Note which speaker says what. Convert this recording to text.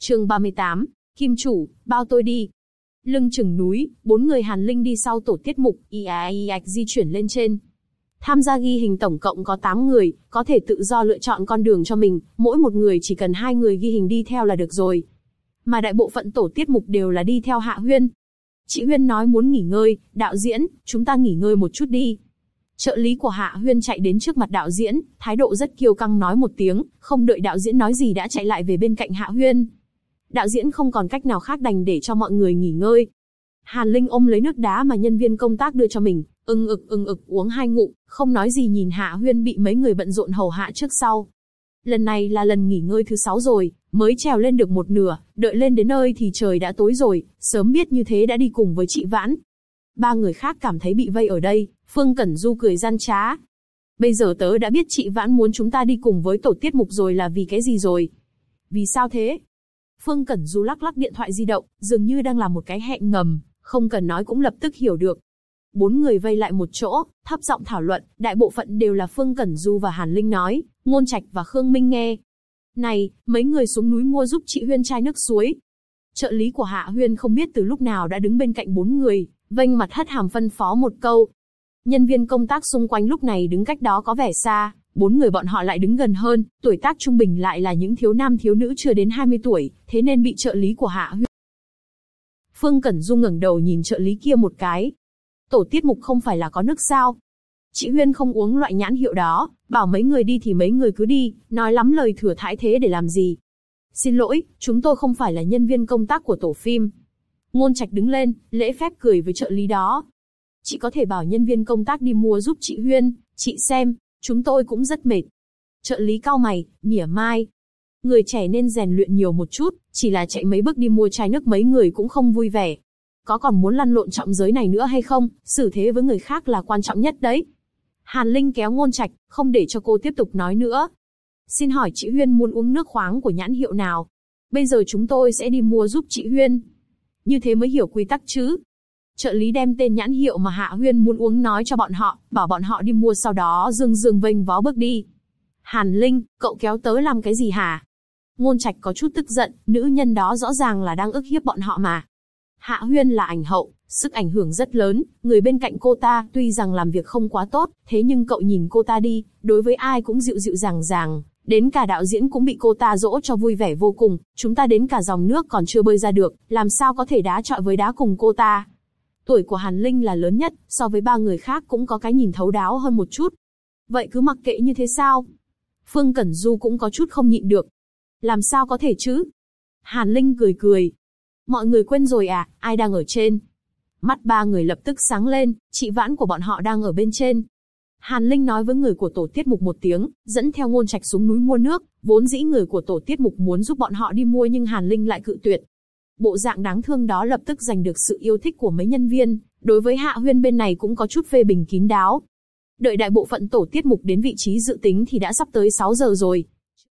Speaker 1: chương 38, Kim Chủ, bao tôi đi. Lưng chừng núi, bốn người Hàn Linh đi sau tổ tiết mục, e IAIAC e di chuyển lên trên. Tham gia ghi hình tổng cộng có 8 người, có thể tự do lựa chọn con đường cho mình, mỗi một người chỉ cần hai người ghi hình đi theo là được rồi. Mà đại bộ phận tổ tiết mục đều là đi theo Hạ Huyên. Chị Huyên nói muốn nghỉ ngơi, đạo diễn, chúng ta nghỉ ngơi một chút đi. Trợ lý của Hạ Huyên chạy đến trước mặt đạo diễn, thái độ rất kiêu căng nói một tiếng, không đợi đạo diễn nói gì đã chạy lại về bên cạnh Hạ Huyên, đạo diễn không còn cách nào khác đành để cho mọi người nghỉ ngơi. Hàn Linh ôm lấy nước đá mà nhân viên công tác đưa cho mình, ưng ực ưng ực uống hai ngụm, không nói gì nhìn Hạ Huyên bị mấy người bận rộn hầu hạ trước sau. Lần này là lần nghỉ ngơi thứ sáu rồi, mới trèo lên được một nửa, đợi lên đến nơi thì trời đã tối rồi, sớm biết như thế đã đi cùng với chị Vãn. Ba người khác cảm thấy bị vây ở đây, Phương Cẩn Du cười gian trá. Bây giờ tớ đã biết chị Vãn muốn chúng ta đi cùng với tổ tiết mục rồi là vì cái gì rồi. Vì sao thế? Phương Cẩn Du lắc lắc điện thoại di động, dường như đang làm một cái hẹn ngầm, không cần nói cũng lập tức hiểu được. Bốn người vây lại một chỗ, thấp giọng thảo luận, đại bộ phận đều là Phương Cẩn Du và Hàn Linh nói, Ngôn Trạch và Khương Minh nghe. Này, mấy người xuống núi mua giúp chị Huyên chai nước suối. Trợ lý của Hạ Huyên không biết từ lúc nào đã đứng bên cạnh bốn người, vênh mặt hất hàm phân phó một câu. Nhân viên công tác xung quanh lúc này đứng cách đó có vẻ xa, bốn người bọn họ lại đứng gần hơn, tuổi tác trung bình lại là những thiếu nam thiếu nữ chưa đến 20 tuổi, thế nên bị trợ lý của Hạ Huyên. Phương Cẩn Dung ngẩng đầu nhìn trợ lý kia một cái. Tổ tiết mục không phải là có nước sao? Chị Huyên không uống loại nhãn hiệu đó, bảo mấy người đi thì mấy người cứ đi, nói lắm lời thừa thái thế để làm gì. Xin lỗi, chúng tôi không phải là nhân viên công tác của tổ phim. Ngôn Trạch đứng lên, lễ phép cười với trợ lý đó. Chị có thể bảo nhân viên công tác đi mua giúp chị Huyên, chị xem, Chúng tôi cũng rất mệt. Trợ lý cao mày, mỉa mai. Người trẻ nên rèn luyện nhiều một chút, chỉ là chạy mấy bước đi mua chai nước mấy người cũng không vui vẻ. Có còn muốn lăn lộn trọng giới này nữa hay không, xử thế với người khác là quan trọng nhất đấy. Hàn Linh kéo ngôn trạch, không để cho cô tiếp tục nói nữa. Xin hỏi chị Huyên muốn uống nước khoáng của nhãn hiệu nào? Bây giờ chúng tôi sẽ đi mua giúp chị Huyên. Như thế mới hiểu quy tắc chứ trợ lý đem tên nhãn hiệu mà Hạ Huyên muốn uống nói cho bọn họ, bảo bọn họ đi mua sau đó dương dương vênh vó bước đi. Hàn Linh, cậu kéo tới làm cái gì hả? Ngôn Trạch có chút tức giận, nữ nhân đó rõ ràng là đang ức hiếp bọn họ mà. Hạ Huyên là ảnh hậu, sức ảnh hưởng rất lớn, người bên cạnh cô ta tuy rằng làm việc không quá tốt, thế nhưng cậu nhìn cô ta đi, đối với ai cũng dịu dịu dàng dàng, đến cả đạo diễn cũng bị cô ta dỗ cho vui vẻ vô cùng, chúng ta đến cả dòng nước còn chưa bơi ra được, làm sao có thể đá trọi với đá cùng cô ta. Tuổi của Hàn Linh là lớn nhất, so với ba người khác cũng có cái nhìn thấu đáo hơn một chút. Vậy cứ mặc kệ như thế sao? Phương Cẩn Du cũng có chút không nhịn được. Làm sao có thể chứ? Hàn Linh cười cười. Mọi người quên rồi à, ai đang ở trên? Mắt ba người lập tức sáng lên, chị Vãn của bọn họ đang ở bên trên, Hàn Linh nói với người của tổ tiết mục một tiếng, dẫn theo ngôn trạch xuống núi mua nước, vốn dĩ người của tổ tiết mục muốn giúp bọn họ đi mua nhưng Hàn Linh lại cự tuyệt, bộ dạng đáng thương đó lập tức giành được sự yêu thích của mấy nhân viên, đối với Hạ Huyên bên này cũng có chút phê bình kín đáo. Đợi đại bộ phận tổ tiết mục đến vị trí dự tính thì đã sắp tới 6 giờ rồi,